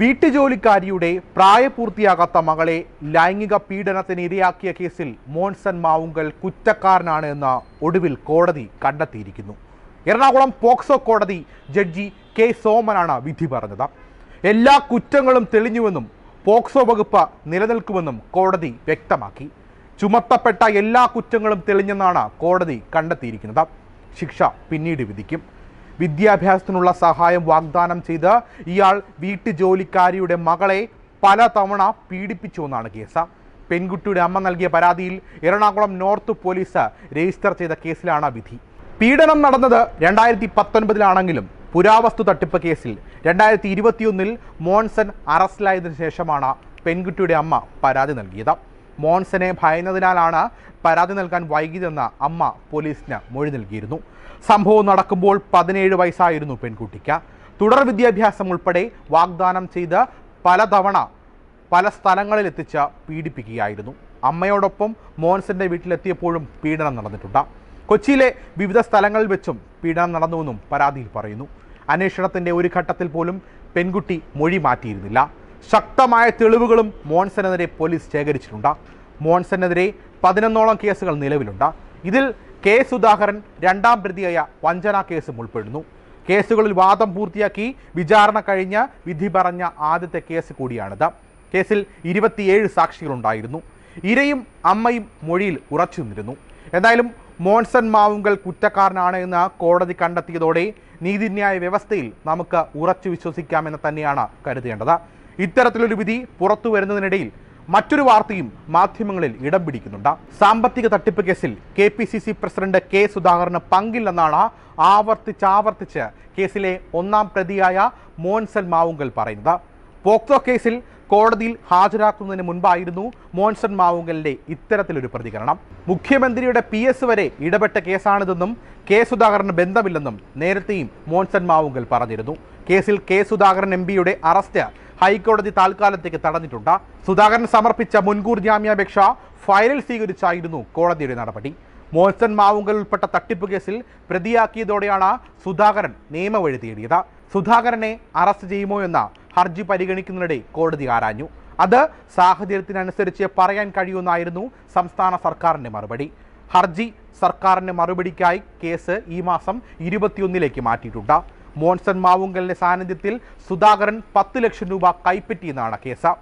വീട്ടുജോലിക്കാരിയുടെ പ്രായപൂർത്തിയാകാത്ത മകളെ ലൈംഗിക പീഡനത്തിന് ഇരയാക്കിയ കേസിൽ മോൺസൺ മാവുങ്കൽ കുറ്റക്കാരനാണ് എന്ന് ഒടുവിൽ കോടതി കണ്ടെത്തിയിരിക്കുന്നു എറണാകുളം പോക്സോ കോടതി ജഡ്ജി കെ സോമനാണ് വിധി പറഞ്ഞത് എല്ലാ കുറ്റങ്ങളും തെളിഞ്ഞുവെന്നും പോക്സോ വകുപ്പ് നിലനിൽക്കുമെന്നും കോടതി വ്യക്തമാക്കി ചുമത്തപ്പെട്ട എല്ലാ കുറ്റങ്ങളും തെളിഞ്ഞെന്നാണ് കോടതി കണ്ടെത്തിയിരിക്കുന്നത് ശിക്ഷ പിന്നീട് വിധിക്കും വിദ്യാഭ്യാസത്തിനുള്ള സഹായം വാഗ്ദാനം ചെയ്ത് ഇയാൾ വീട്ടുജോലിക്കാരിയുടെ മകളെ പലതവണ എന്നാണ് കേസ് പെൺകുട്ടിയുടെ അമ്മ നൽകിയ പരാതിയിൽ എറണാകുളം നോർത്ത് പോലീസ് രജിസ്റ്റർ ചെയ്ത കേസിലാണ് വിധി പീഡനം നടന്നത് രണ്ടായിരത്തി പത്തൊൻപതിലാണെങ്കിലും പുരാവസ്തു തട്ടിപ്പ് കേസിൽ രണ്ടായിരത്തി ഇരുപത്തിയൊന്നിൽ മോൺസൺ അറസ്റ്റിലായതിനു ശേഷമാണ് പെൺകുട്ടിയുടെ അമ്മ പരാതി നൽകിയത് മോൺസനെ ഭയന്നതിനാലാണ് പരാതി നൽകാൻ വൈകിയതെന്ന അമ്മ പോലീസിന് മൊഴി നൽകിയിരുന്നു സംഭവം നടക്കുമ്പോൾ പതിനേഴ് വയസ്സായിരുന്നു പെൺകുട്ടിക്ക് തുടർ വിദ്യാഭ്യാസം ഉൾപ്പെടെ വാഗ്ദാനം ചെയ്ത് പലതവണ പല സ്ഥലങ്ങളിൽ എത്തിച്ച് പീഡിപ്പിക്കുകയായിരുന്നു അമ്മയോടൊപ്പം മോൻസന്റെ വീട്ടിലെത്തിയപ്പോഴും പീഡനം നടന്നിട്ടുണ്ട് കൊച്ചിയിലെ വിവിധ സ്ഥലങ്ങളിൽ വെച്ചും പീഡനം നടന്നുവെന്നും പരാതിയിൽ പറയുന്നു അന്വേഷണത്തിന്റെ ഒരു ഘട്ടത്തിൽ പോലും പെൺകുട്ടി മൊഴി മാറ്റിയിരുന്നില്ല ശക്തമായ തെളിവുകളും മോൺസനെതിരെ പോലീസ് ശേഖരിച്ചിട്ടുണ്ട് മോൺസനെതിരെ പതിനൊന്നോളം കേസുകൾ നിലവിലുണ്ട് ഇതിൽ കെ സുധാകരൻ രണ്ടാം പ്രതിയായ വഞ്ചന കേസും ഉൾപ്പെടുന്നു കേസുകളിൽ വാദം പൂർത്തിയാക്കി വിചാരണ കഴിഞ്ഞ് വിധി പറഞ്ഞ ആദ്യത്തെ കേസ് കൂടിയാണിത് കേസിൽ ഇരുപത്തിയേഴ് സാക്ഷികളുണ്ടായിരുന്നു ഇരയും അമ്മയും മൊഴിയിൽ ഉറച്ചു നിന്നിരുന്നു എന്തായാലും മോൺസൺ മാവുങ്കൽ കുറ്റക്കാരനാണ് എന്ന് കോടതി കണ്ടെത്തിയതോടെ നീതിന്യായ വ്യവസ്ഥയിൽ നമുക്ക് ഉറച്ചു വിശ്വസിക്കാമെന്ന് തന്നെയാണ് കരുതേണ്ടത് ഇത്തരത്തിലൊരു വിധി പുറത്തു വരുന്നതിനിടയിൽ മറ്റൊരു വാർത്തയും മാധ്യമങ്ങളിൽ ഇടം പിടിക്കുന്നുണ്ട് സാമ്പത്തിക തട്ടിപ്പ് കേസിൽ K P C C president K സുധാകരന് പങ്കില്ലെന്നാണ് ആവർത്തിച്ചാവർത്തിച്ച് കേസിലെ ഒന്നാം പ്രതിയായ മോൻസൽ മാവുങ്കൽ പറയുന്നത് പോക്സോ കേസിൽ കോടതിയിൽ ഹാജരാക്കുന്നതിന് മുൻപായിരുന്നു മോൻസൺ മാവുങ്കലിന്റെ ഇത്തരത്തിലൊരു പ്രതികരണം മുഖ്യമന്ത്രിയുടെ പി എസ് വരെ ഇടപെട്ട കേസാണിതെന്നും കെ സുധാകരന് ബന്ധമില്ലെന്നും നേരത്തെയും മോൻസൺ മാവുങ്കൽ പറഞ്ഞിരുന്നു കേസിൽ കെ സുധാകരൻ എം പിയുടെ അറസ്റ്റ് ഹൈക്കോടതി താൽക്കാലത്തേക്ക് തടഞ്ഞിട്ടുണ്ട് സുധാകരൻ സമർപ്പിച്ച മുൻകൂർ ജാമ്യാപേക്ഷ ഫയലിൽ സ്വീകരിച്ചായിരുന്നു കോടതിയുടെ നടപടി മോൻസൺ മാവുങ്കൽ ഉൾപ്പെട്ട തട്ടിപ്പ് കേസിൽ പ്രതിയാക്കിയതോടെയാണ് സുധാകരൻ നിയമവഴി തേടിയത് സുധാകരനെ അറസ്റ്റ് ചെയ്യുമോ എന്ന ഹർജി പരിഗണിക്കുന്നതിനിടെ കോടതി ആരാഞ്ഞു അത് സാഹചര്യത്തിനനുസരിച്ച് പറയാൻ കഴിയുമെന്നായിരുന്നു സംസ്ഥാന സർക്കാരിൻ്റെ മറുപടി ഹർജി സർക്കാരിൻ്റെ മറുപടിക്കായി കേസ് ഈ മാസം ഇരുപത്തിയൊന്നിലേക്ക് മാറ്റിയിട്ടുണ്ട് മോൺസൺ മാവുങ്കലിന്റെ സാന്നിധ്യത്തിൽ സുധാകരൻ പത്ത് ലക്ഷം രൂപ കൈപ്പറ്റിയെന്നാണ് കേസ്